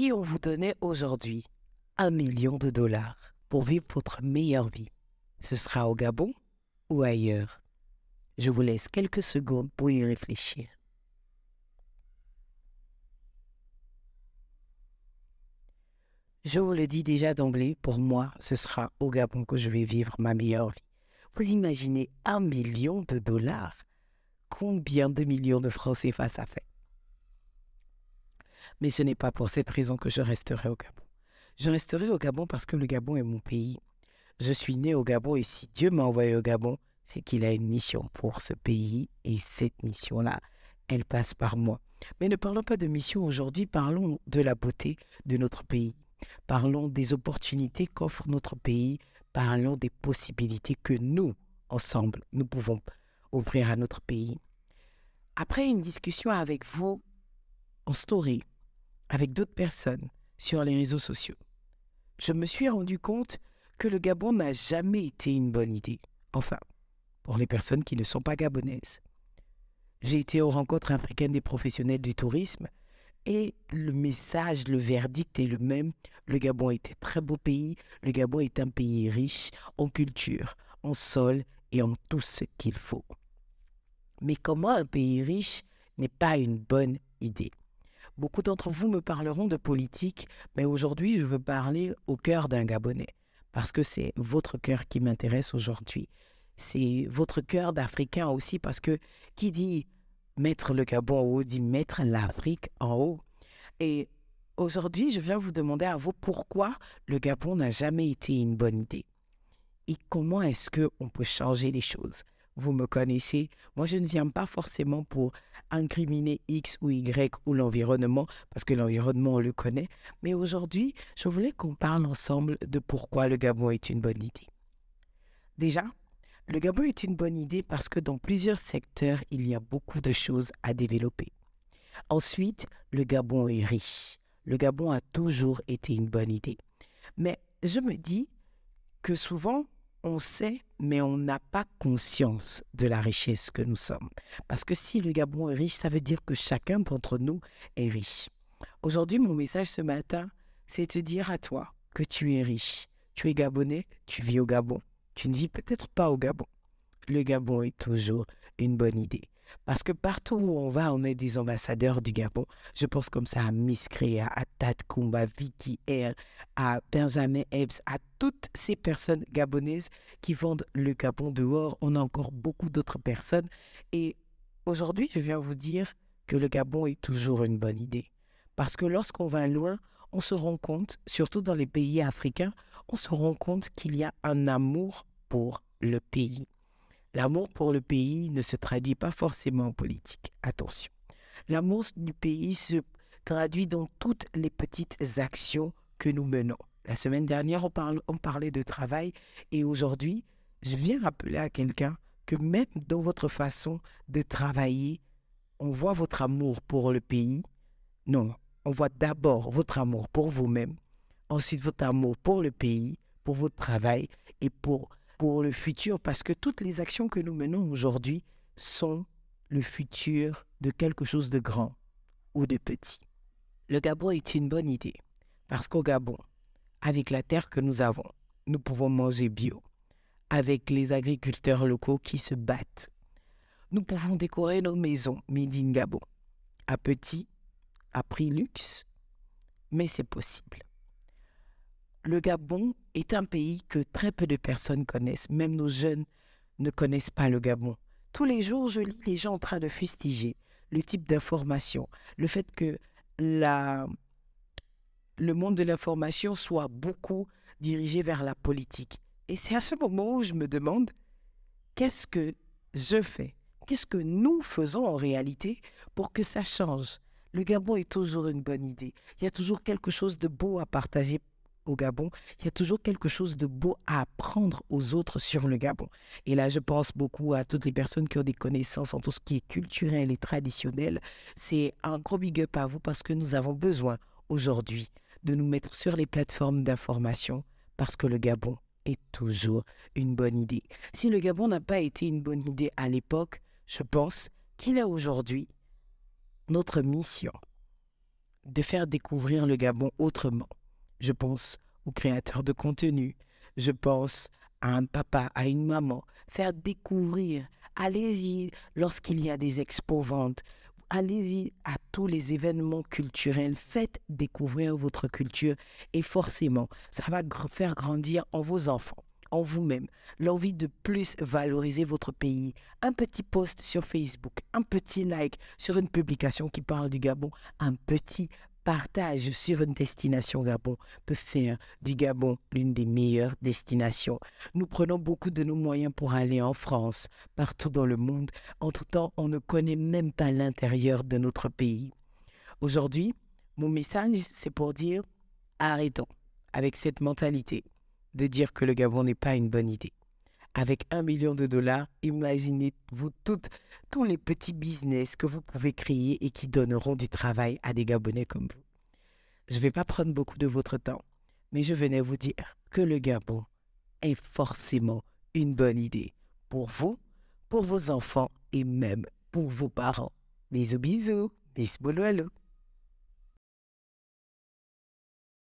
si on vous donnait aujourd'hui un million de dollars pour vivre votre meilleure vie, ce sera au Gabon ou ailleurs Je vous laisse quelques secondes pour y réfléchir. Je vous le dis déjà d'emblée, pour moi, ce sera au Gabon que je vais vivre ma meilleure vie. Vous imaginez un million de dollars Combien de millions de francs CFA ça fait mais ce n'est pas pour cette raison que je resterai au Gabon. Je resterai au Gabon parce que le Gabon est mon pays. Je suis né au Gabon et si Dieu m'a envoyé au Gabon, c'est qu'il a une mission pour ce pays et cette mission-là, elle passe par moi. Mais ne parlons pas de mission aujourd'hui, parlons de la beauté de notre pays. Parlons des opportunités qu'offre notre pays, parlons des possibilités que nous, ensemble, nous pouvons ouvrir à notre pays. Après une discussion avec vous en story, avec d'autres personnes sur les réseaux sociaux. Je me suis rendu compte que le Gabon n'a jamais été une bonne idée. Enfin, pour les personnes qui ne sont pas gabonaises. J'ai été aux rencontres africaines des professionnels du tourisme et le message, le verdict est le même. Le Gabon est un très beau pays. Le Gabon est un pays riche en culture, en sol et en tout ce qu'il faut. Mais comment un pays riche n'est pas une bonne idée Beaucoup d'entre vous me parleront de politique, mais aujourd'hui, je veux parler au cœur d'un Gabonais, parce que c'est votre cœur qui m'intéresse aujourd'hui. C'est votre cœur d'Africain aussi, parce que qui dit mettre le Gabon en haut dit mettre l'Afrique en haut. Et aujourd'hui, je viens vous demander à vous pourquoi le Gabon n'a jamais été une bonne idée. Et comment est-ce qu'on peut changer les choses vous me connaissez. Moi, je ne viens pas forcément pour incriminer X ou Y ou l'environnement, parce que l'environnement, on le connaît. Mais aujourd'hui, je voulais qu'on parle ensemble de pourquoi le Gabon est une bonne idée. Déjà, le Gabon est une bonne idée parce que dans plusieurs secteurs, il y a beaucoup de choses à développer. Ensuite, le Gabon est riche. Le Gabon a toujours été une bonne idée. Mais je me dis que souvent, on sait, mais on n'a pas conscience de la richesse que nous sommes. Parce que si le Gabon est riche, ça veut dire que chacun d'entre nous est riche. Aujourd'hui, mon message ce matin, c'est te dire à toi que tu es riche. Tu es gabonais, tu vis au Gabon. Tu ne vis peut-être pas au Gabon. Le Gabon est toujours une bonne idée. Parce que partout où on va, on est des ambassadeurs du Gabon. Je pense comme ça à Créa, à Tat Kumba, Vicky R, à Benjamin Ebbs à toutes ces personnes gabonaises qui vendent le Gabon dehors. On a encore beaucoup d'autres personnes. Et aujourd'hui, je viens vous dire que le Gabon est toujours une bonne idée. Parce que lorsqu'on va loin, on se rend compte, surtout dans les pays africains, on se rend compte qu'il y a un amour pour le pays. L'amour pour le pays ne se traduit pas forcément en politique. Attention. L'amour du pays se traduit dans toutes les petites actions que nous menons. La semaine dernière, on, parlait de travail et aujourd'hui, je viens rappeler à quelqu'un que même dans votre façon de travailler, on voit votre amour pour le pays. Non, on voit d'abord votre amour pour vous-même, ensuite votre amour pour le pays, pour votre travail et pour pour le futur parce que toutes les actions que nous menons aujourd'hui sont le futur de quelque chose de grand ou de petit. Le Gabon est une bonne idée parce qu'au Gabon, avec la terre que nous avons, nous pouvons manger bio, avec les agriculteurs locaux qui se battent. Nous pouvons décorer nos maisons Made in Gabon, à petit, à prix luxe, mais c'est possible le Gabon est un pays que très peu de personnes connaissent. Même nos jeunes ne connaissent pas le Gabon. Tous les jours, je lis les gens en train de fustiger le type d'information, le fait que la, le monde de l'information soit beaucoup dirigé vers la politique. Et c'est à ce moment où je me demande, qu'est-ce que je fais Qu'est-ce que nous faisons en réalité pour que ça change Le Gabon est toujours une bonne idée. Il y a toujours quelque chose de beau à partager au Gabon, il y a toujours quelque chose de beau à apprendre aux autres sur le Gabon. Et là, je pense beaucoup à toutes les personnes qui ont des connaissances en tout ce qui est culturel et traditionnel. C'est un gros big up à vous parce que nous avons besoin aujourd'hui de nous mettre sur les plateformes d'information parce que le Gabon est toujours une bonne idée. Si le Gabon n'a pas été une bonne idée à l'époque, je pense qu'il est aujourd'hui notre mission de faire découvrir le Gabon autrement je pense aux créateurs de contenu. Je pense à un papa, à une maman. Faire découvrir. Allez-y lorsqu'il y a des expos-ventes. Allez-y à tous les événements culturels. Faites découvrir votre culture et forcément, ça va faire grandir en vos enfants en vous-même, l'envie de plus valoriser votre pays, un petit post sur Facebook, un petit like sur une publication qui parle du Gabon, un petit partage sur une destination Gabon peut faire du Gabon l'une des meilleures destinations. Nous prenons beaucoup de nos moyens pour aller en France, partout dans le monde. Entre-temps, on ne connaît même pas l'intérieur de notre pays. Aujourd'hui, mon message, c'est pour dire arrêtons avec cette mentalité de dire que le Gabon n'est pas une bonne idée avec un million de dollars, imaginez-vous toutes, tous les petits business que vous pouvez créer et qui donneront du travail à des Gabonais comme vous. Je ne vais pas prendre beaucoup de votre temps, mais je venais vous dire que le Gabon est forcément une bonne idée pour vous, pour vos enfants et même pour vos parents. Bisous bisous, bisous